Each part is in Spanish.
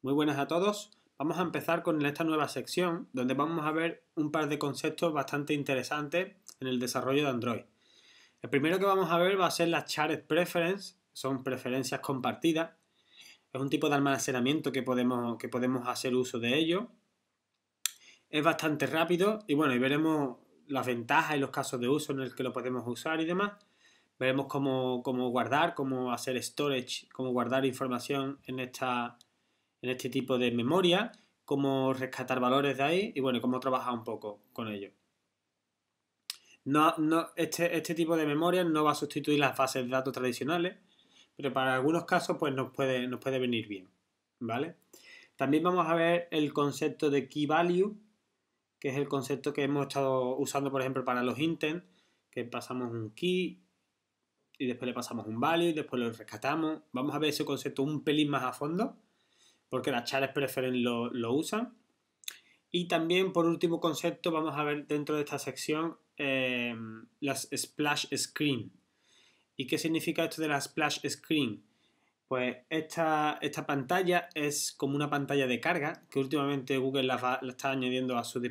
Muy buenas a todos. Vamos a empezar con esta nueva sección donde vamos a ver un par de conceptos bastante interesantes en el desarrollo de Android. El primero que vamos a ver va a ser las Shared Preference, son preferencias compartidas. Es un tipo de almacenamiento que podemos, que podemos hacer uso de ello. Es bastante rápido y bueno, y veremos las ventajas y los casos de uso en el que lo podemos usar y demás. Veremos cómo, cómo guardar, cómo hacer storage, cómo guardar información en esta en este tipo de memoria, cómo rescatar valores de ahí y bueno, cómo trabajar un poco con ello. No, este, este tipo de memoria no va a sustituir las bases de datos tradicionales, pero para algunos casos pues nos puede, nos puede venir bien, ¿vale? También vamos a ver el concepto de key value, que es el concepto que hemos estado usando, por ejemplo, para los intents, que pasamos un key y después le pasamos un value y después lo rescatamos. Vamos a ver ese concepto un pelín más a fondo porque las Charles preferen lo, usan. Y también, por último concepto, vamos a ver dentro de esta sección eh, las splash screen. ¿Y qué significa esto de las splash screen? Pues esta, esta pantalla es como una pantalla de carga que últimamente Google la, está añadiendo a, sus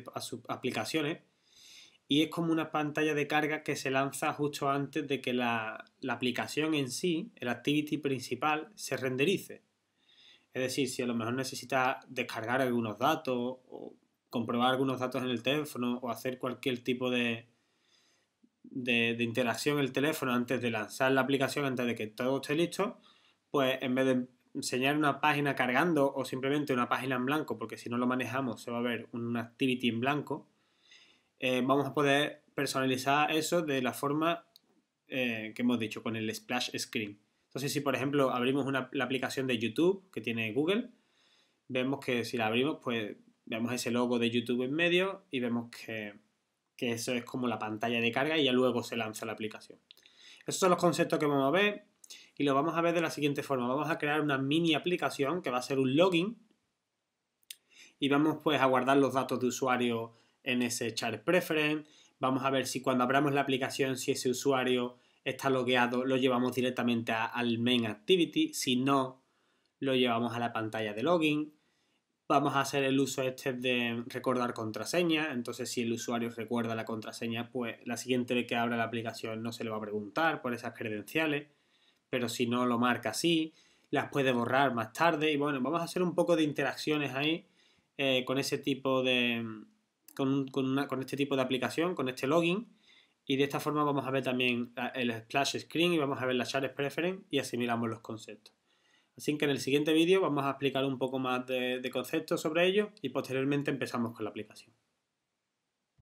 aplicaciones. Y es como una pantalla de carga que se lanza justo antes de que la, la aplicación en sí, el activity principal, se renderice. Es decir, si a lo mejor necesita descargar algunos datos o comprobar algunos datos en el teléfono o hacer cualquier tipo de, de, interacción en el teléfono antes de lanzar la aplicación, antes de que todo esté listo, pues en vez de enseñar una página cargando o simplemente una página en blanco, porque si no lo manejamos se va a ver un activity en blanco, eh, vamos a poder personalizar eso de la forma eh, que hemos dicho, con el splash screen. Entonces, si por ejemplo abrimos una, la aplicación de YouTube que tiene Google, vemos que si la abrimos, pues vemos ese logo de YouTube en medio y vemos que, eso es como la pantalla de carga y ya luego se lanza la aplicación. Esos son los conceptos que vamos a ver y lo vamos a ver de la siguiente forma. Vamos a crear una mini aplicación que va a ser un login y vamos pues a guardar los datos de usuario en ese chart preference. Vamos a ver si cuando abramos la aplicación, si ese usuario está logueado, lo llevamos directamente al main activity. Si no, lo llevamos a la pantalla de login. Vamos a hacer el uso este de recordar contraseña. Entonces, si el usuario recuerda la contraseña, pues la siguiente vez que abra la aplicación no se le va a preguntar por esas credenciales. Pero si no, lo marca así. Las puede borrar más tarde. Y bueno, vamos a hacer un poco de interacciones ahí eh, con ese tipo de. una, con este tipo de aplicación, con este login y de esta forma vamos a ver también ah, el splash screen y vamos a ver las Share preference y asimilamos los conceptos. Así que en el siguiente vídeo vamos a explicar un poco más de conceptos sobre ello y posteriormente empezamos con la aplicación.